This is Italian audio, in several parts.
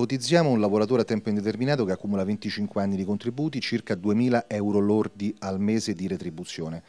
Ipotizziamo un lavoratore a tempo indeterminato che accumula 25 anni di contributi, circa 2.000 euro lordi al mese di retribuzione.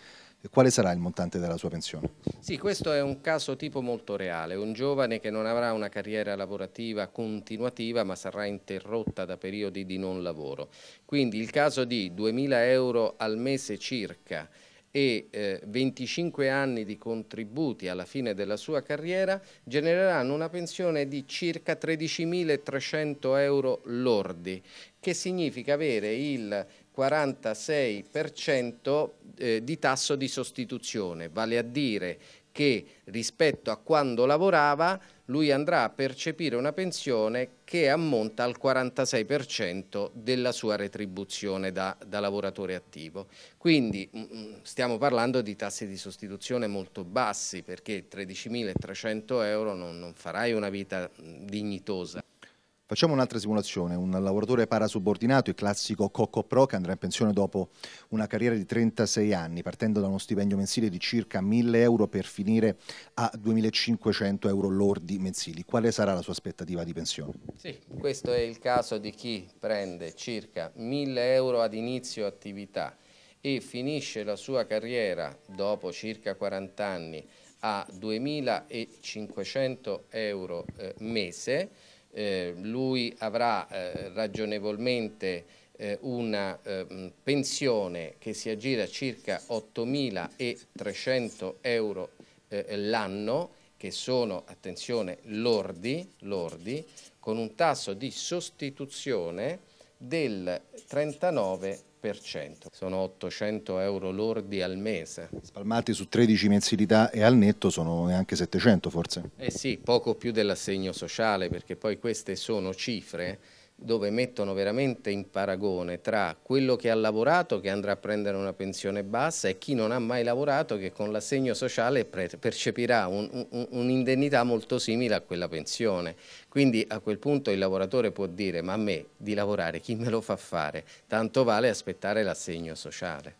Quale sarà il montante della sua pensione? Sì, questo è un caso tipo molto reale, un giovane che non avrà una carriera lavorativa continuativa ma sarà interrotta da periodi di non lavoro. Quindi il caso di 2.000 euro al mese circa e eh, 25 anni di contributi alla fine della sua carriera genereranno una pensione di circa 13.300 euro lordi, che significa avere il 46% eh, di tasso di sostituzione, vale a dire che rispetto a quando lavorava lui andrà a percepire una pensione che ammonta al 46% della sua retribuzione da, da lavoratore attivo. Quindi mm, mm, stiamo parlando di tassi di sostituzione molto bassi perché 13.300 euro non, non farai una vita mm, dignitosa. Facciamo un'altra simulazione, un lavoratore parasubordinato, il classico Cocco Pro che andrà in pensione dopo una carriera di 36 anni, partendo da uno stipendio mensile di circa 1000 euro per finire a 2500 euro lordi mensili. Quale sarà la sua aspettativa di pensione? Sì, questo è il caso di chi prende circa 1000 euro ad inizio attività e finisce la sua carriera dopo circa 40 anni a 2500 euro eh, mese eh, lui avrà eh, ragionevolmente eh, una eh, pensione che si aggira a circa 8.300 euro eh, l'anno, che sono, attenzione, lordi, lordi, con un tasso di sostituzione del 39 sono 800 euro lordi al mese. Spalmati su 13 mensilità e al netto sono neanche 700 forse? Eh sì, poco più dell'assegno sociale perché poi queste sono cifre dove mettono veramente in paragone tra quello che ha lavorato che andrà a prendere una pensione bassa e chi non ha mai lavorato che con l'assegno sociale percepirà un'indennità un, un molto simile a quella pensione. Quindi a quel punto il lavoratore può dire ma a me di lavorare chi me lo fa fare? Tanto vale aspettare l'assegno sociale.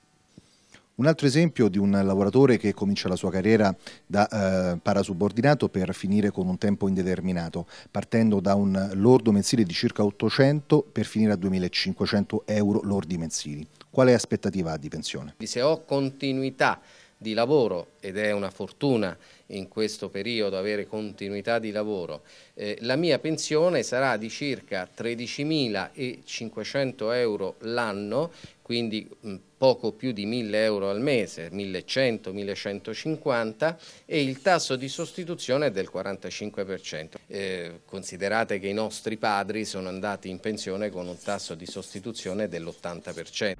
Un altro esempio di un lavoratore che comincia la sua carriera da eh, parasubordinato per finire con un tempo indeterminato, partendo da un lordo mensile di circa 800 per finire a 2500 euro lordi mensili. Quale aspettativa ha di pensione? Se ho continuità di lavoro ed è una fortuna in questo periodo avere continuità di lavoro. Eh, la mia pensione sarà di circa 13.500 euro l'anno, quindi mh, poco più di 1.000 euro al mese, 1.100-1.150 e il tasso di sostituzione è del 45%. Eh, considerate che i nostri padri sono andati in pensione con un tasso di sostituzione dell'80%.